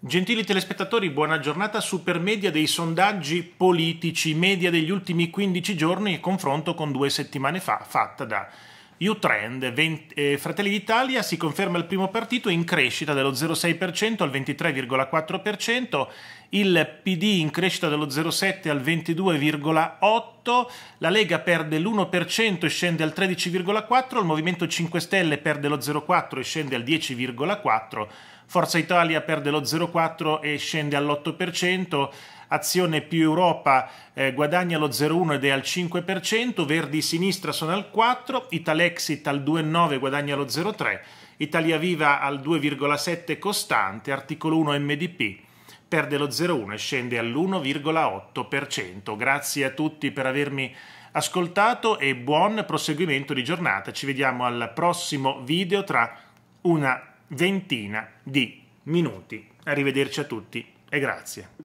Gentili telespettatori, buona giornata. Supermedia dei sondaggi politici, media degli ultimi 15 giorni e confronto con due settimane fa, fatta da Utrend. 20, eh, Fratelli d'Italia si conferma il primo partito in crescita dello 0,6% al 23,4%, il PD in crescita dello 0,7 al 22,8%, 8, la Lega perde l'1% e scende al 13,4, il Movimento 5 Stelle perde lo 0,4 e scende al 10,4, Forza Italia perde lo 0,4 e scende all'8%, Azione più Europa eh, guadagna lo 0,1 ed è al 5%, Verdi Sinistra sono al 4, Italexit al 2,9 guadagna lo 0,3, Italia Viva al 2,7 costante, articolo 1 MDP perde lo 0,1 e scende all'1,8%. Grazie a tutti per avermi ascoltato e buon proseguimento di giornata. Ci vediamo al prossimo video tra una ventina di minuti. Arrivederci a tutti e grazie.